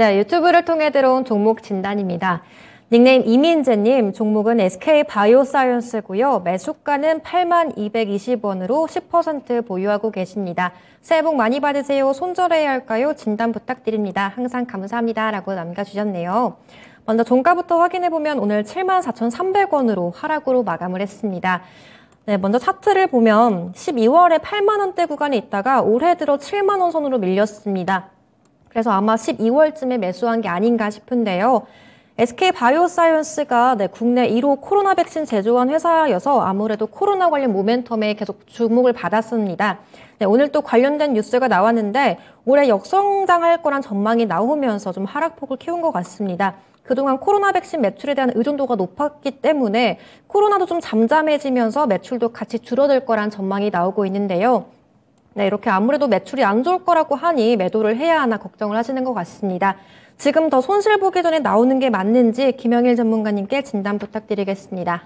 네, 유튜브를 통해 들어온 종목 진단입니다. 닉네임 이민재님, 종목은 SK 바이오사이언스고요. 매수가는 8 220원으로 10% 보유하고 계십니다. 새해 복 많이 받으세요. 손절해야 할까요? 진단 부탁드립니다. 항상 감사합니다. 라고 남겨주셨네요. 먼저 종가부터 확인해보면 오늘 7 4,300원으로 하락으로 마감을 했습니다. 네, 먼저 차트를 보면 12월에 8만 원대 구간에 있다가 올해 들어 7만 원 선으로 밀렸습니다. 그래서 아마 12월쯤에 매수한 게 아닌가 싶은데요. SK 바이오사이언스가 네, 국내 1호 코로나 백신 제조원 회사여서 아무래도 코로나 관련 모멘텀에 계속 주목을 받았습니다. 네, 오늘 또 관련된 뉴스가 나왔는데 올해 역성장할 거란 전망이 나오면서 좀 하락폭을 키운 것 같습니다. 그동안 코로나 백신 매출에 대한 의존도가 높았기 때문에 코로나도 좀 잠잠해지면서 매출도 같이 줄어들 거란 전망이 나오고 있는데요. 네, 이렇게 아무래도 매출이 안 좋을 거라고 하니 매도를 해야 하나 걱정을 하시는 것 같습니다. 지금 더 손실 보기 전에 나오는 게 맞는지 김영일 전문가님께 진단 부탁드리겠습니다.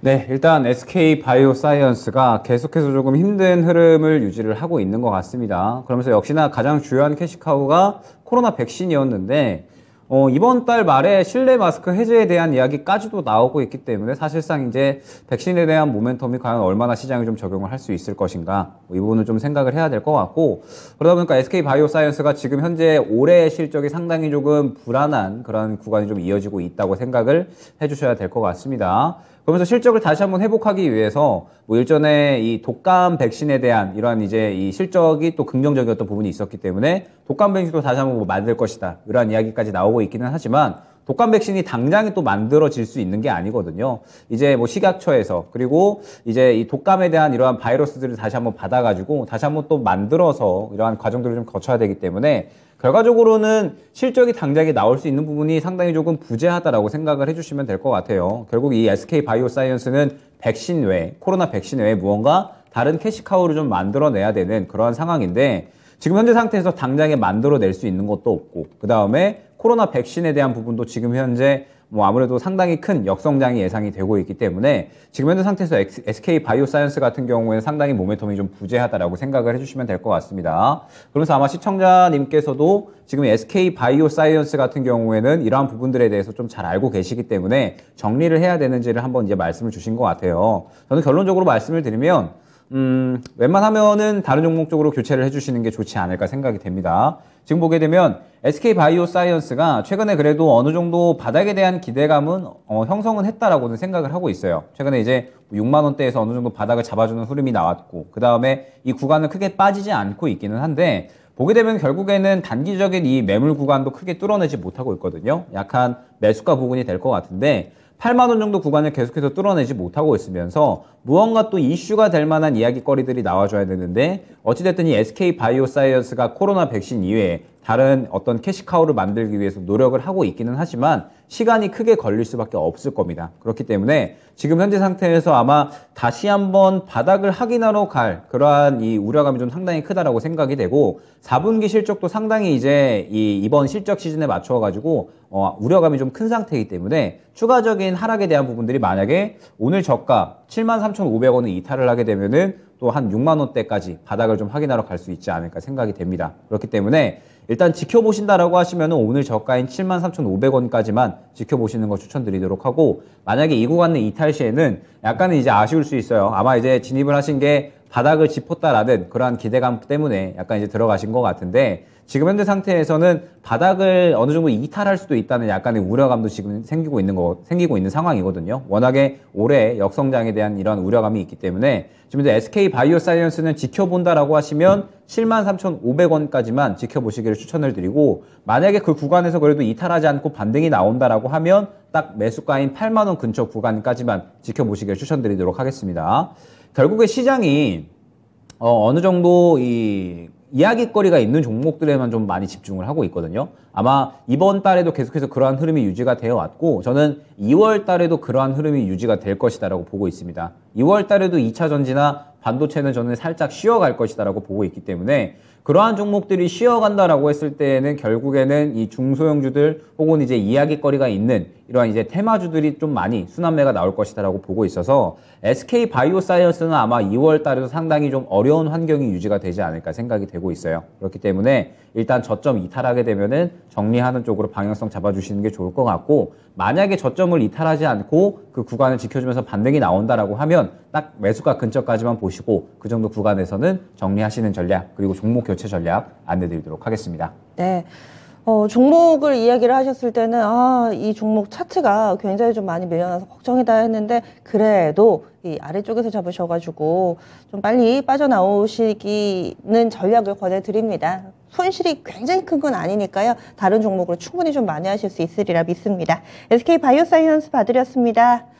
네, 일단 SK 바이오사이언스가 계속해서 조금 힘든 흐름을 유지를 하고 있는 것 같습니다. 그러면서 역시나 가장 주요한 캐시카우가 코로나 백신이었는데 어, 이번 달 말에 실내 마스크 해제에 대한 이야기까지도 나오고 있기 때문에 사실상 이제 백신에 대한 모멘텀이 과연 얼마나 시장에 좀 적용을 할 수 있을 것인가 뭐 이 부분을 좀 생각을 해야 될 것 같고 그러다 보니까 SK 바이오사이언스가 지금 현재 올해 실적이 상당히 조금 불안한 그런 구간이 좀 이어지고 있다고 생각을 해주셔야 될 것 같습니다. 그러면서 실적을 다시 한번 회복하기 위해서 뭐 일전에 이 독감 백신에 대한 이러한 이제 이 실적이 또 긍정적이었던 부분이 있었기 때문에 독감 백신도 다시 한번 뭐 만들 것이다 이러한 이야기까지 나오고. 나오고 있기는 하지만 독감 백신이 당장에 또 만들어질 수 있는 게 아니거든요. 이제 뭐 식약처에서 그리고 이제 이 독감에 대한 이러한 바이러스들을 다시 한번 받아가지고 다시 한번 또 만들어서 이러한 과정들을 좀 거쳐야 되기 때문에 결과적으로는 실적이 당장에 나올 수 있는 부분이 상당히 조금 부재하다라고 생각을 해주시면 될 것 같아요. 결국 이 SK 바이오사이언스는 백신 외 코로나 백신 외에 무언가 다른 캐시카우를 좀 만들어내야 되는 그러한 상황인데 지금 현재 상태에서 당장에 만들어낼 수 있는 것도 없고 그 다음에 코로나 백신에 대한 부분도 지금 현재 뭐 아무래도 상당히 큰 역성장이 예상이 되고 있기 때문에 지금 현재 상태에서 SK 바이오사이언스 같은 경우에는 상당히 모멘텀이 좀 부재하다라고 생각을 해주시면 될 것 같습니다. 그러면서 아마 시청자님께서도 지금 SK 바이오사이언스 같은 경우에는 이러한 부분들에 대해서 좀 잘 알고 계시기 때문에 정리를 해야 되는지를 한번 이제 말씀을 주신 것 같아요. 저는 결론적으로 말씀을 드리면 음, 웬만하면은 다른 종목 쪽으로 교체를 해주시는 게 좋지 않을까 생각이 됩니다. 지금 보게 되면 SK 바이오 사이언스가 최근에 그래도 어느 정도 바닥에 대한 기대감은 어, 형성은 했다라고는 생각을 하고 있어요. 최근에 이제 6만 원대에서 어느 정도 바닥을 잡아주는 흐름이 나왔고 그 다음에 이 구간은 크게 빠지지 않고 있기는 한데 보게 되면 결국에는 단기적인 이 매물 구간도 크게 뚫어내지 못하고 있거든요. 약한 매수가 부분이 될 것 같은데 8만 원 정도 구간을 계속해서 뚫어내지 못하고 있으면서 무언가 또 이슈가 될 만한 이야기거리들이 나와줘야 되는데 어찌됐든 이 SK 바이오사이언스가 코로나 백신 이외에 다른 어떤 캐시카우를 만들기 위해서 노력을 하고 있기는 하지만 시간이 크게 걸릴 수밖에 없을 겁니다. 그렇기 때문에 지금 현재 상태에서 아마 다시 한번 바닥을 확인하러 갈 그러한 이 우려감이 좀 상당히 크다라고 생각이 되고 4분기 실적도 상당히 이제 이 이번 실적 시즌에 맞춰 가지고 어 우려감이 좀 큰 상태이기 때문에 추가적인 하락에 대한 부분들이 만약에 오늘 저가 73,500원을 이탈을 하게 되면은 또한 6만 원대까지 바닥을 좀 확인하러 갈 수 있지 않을까 생각이 됩니다. 그렇기 때문에 일단 지켜보신다라고 하시면 오늘 저가인 73,500원까지만 만 지켜보시는 걸 추천드리도록 하고 만약에 이 구간은 이탈 시에는 약간은 이제 아쉬울 수 있어요. 아마 이제 진입을 하신 게 바닥을 짚었다라는 그러한 기대감 때문에 약간 이제 들어가신 것 같은데 지금 현재 상태에서는 바닥을 어느 정도 이탈할 수도 있다는 약간의 우려감도 지금 생기고 있는 거 생기고 있는 상황이거든요. 워낙에 올해 역성장에 대한 이런 우려감이 있기 때문에 지금 이제 SK 바이오사이언스는 지켜본다라고 하시면 73,500원까지만 지켜보시기를 추천을 드리고 만약에 그 구간에서 그래도 이탈하지 않고 반등이 나온다라고 하면 딱 매수가인 8만 원 근처 구간까지만 지켜보시기를 추천드리도록 하겠습니다. 결국에 시장이 어, 어느 정도 이 이야기거리가 있는 종목들에만 좀 많이 집중을 하고 있거든요. 아마 이번 달에도 계속해서 그러한 흐름이 유지가 되어 왔고 저는 2월 달에도 그러한 흐름이 유지가 될 것이다라고 보고 있습니다. 2월 달에도 2차 전지나 반도체는 저는 살짝 쉬어갈 것이다라고 보고 있기 때문에 그러한 종목들이 쉬어간다라고 했을 때에는 결국에는 이 중소형주들 혹은 이제 이야기거리가 있는 이러한 이제 테마주들이 좀 많이 순환매가 나올 것이다라고 보고 있어서 SK 바이오사이언스는 아마 2월 달에도 상당히 좀 어려운 환경이 유지가 되지 않을까 생각이 되고 있어요. 그렇기 때문에 일단 저점 이탈하게 되면은 정리하는 쪽으로 방향성 잡아주시는 게 좋을 것 같고 만약에 저점을 이탈하지 않고 그 구간을 지켜주면서 반등이 나온다라고 하면 딱 매수가 근처까지만 보시고 그 정도 구간에서는 정리하시는 전략 그리고 종목 교 교체 전략 안내드리도록 하겠습니다. 네. 어, 종목을 이야기를 하셨을 때는 아, 이 종목 차트가 굉장히 좀 많이 밀려나서 걱정이다 했는데 그래도 이 아래쪽에서 잡으셔가지고 좀 빨리 빠져나오시기는 전략을 권해드립니다. 손실이 굉장히 큰 건 아니니까요. 다른 종목으로 충분히 좀 많이 하실수 있으리라 믿습니다. SK 바이오사이언스 봐드렸습니다.